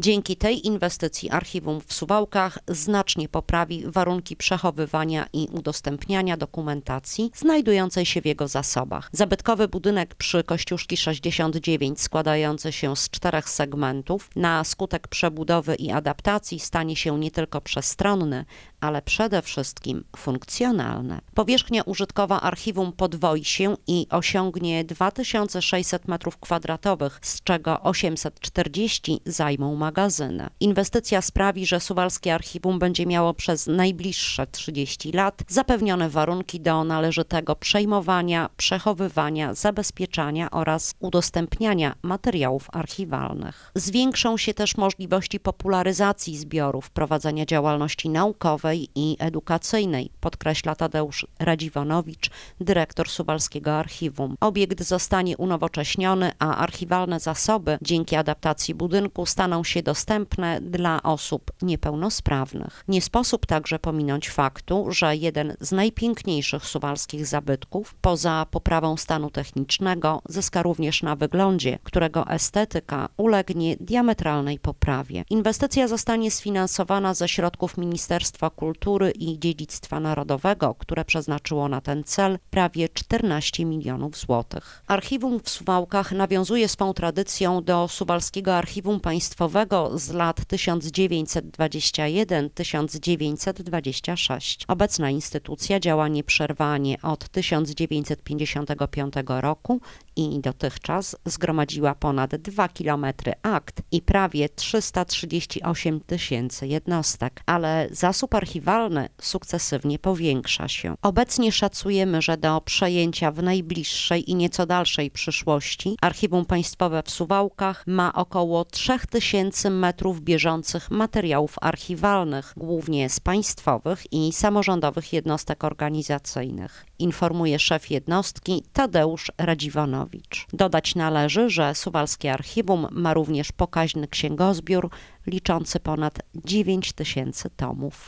Dzięki tej inwestycji archiwum w Suwałkach znacznie poprawi warunki przechowywania i udostępniania dokumentacji znajdującej się w jego zasobach. Zabytkowy budynek przy Kościuszki 69 składający się z czterech segmentów na skutek przebudowy i adaptacji stanie się nie tylko przestronny, ale przede wszystkim funkcjonalny. Powierzchnia użytkowa archiwum podwoi się i osiągnie 2600 m2, z czego 840 zajmą magazyny. Inwestycja sprawi, że Suwalskie Archiwum będzie miało przez najbliższe 30 lat zapewnione warunki do należytego przejmowania, przechowywania, zabezpieczania oraz udostępniania materiałów archiwalnych. Zwiększą się też możliwości popularyzacji zbiorów, prowadzenia działalności naukowej i edukacyjnej, podkreśla Tadeusz Radziwanowicz, dyrektor Suwalskiego Archiwum. Obiekt zostanie unowocześniony, a archiwalne zasoby dzięki adaptacji budynku staną się się dostępne dla osób niepełnosprawnych. Nie sposób także pominąć faktu, że jeden z najpiękniejszych suwalskich zabytków, poza poprawą stanu technicznego, zyska również na wyglądzie, którego estetyka ulegnie diametralnej poprawie. Inwestycja zostanie sfinansowana ze środków Ministerstwa Kultury i Dziedzictwa Narodowego, które przeznaczyło na ten cel prawie 14 milionów złotych. Archiwum w Suwałkach nawiązuje swą tradycją do Suwalskiego Archiwum Państwowego, z lat 1921-1926. Obecna instytucja działa nieprzerwanie od 1955 roku i dotychczas zgromadziła ponad 2 km akt i prawie 338 tysięcy jednostek, ale zasób archiwalny sukcesywnie powiększa się. Obecnie szacujemy, że do przejęcia w najbliższej i nieco dalszej przyszłości Archiwum Państwowe w Suwałkach ma około 3000 tysięcy metrów bieżących materiałów archiwalnych, głównie z państwowych i samorządowych jednostek organizacyjnych, informuje szef jednostki Tadeusz Radziwanowicz. Dodać należy, że Suwalskie Archiwum ma również pokaźny księgozbiór liczący ponad 9 tysięcy tomów.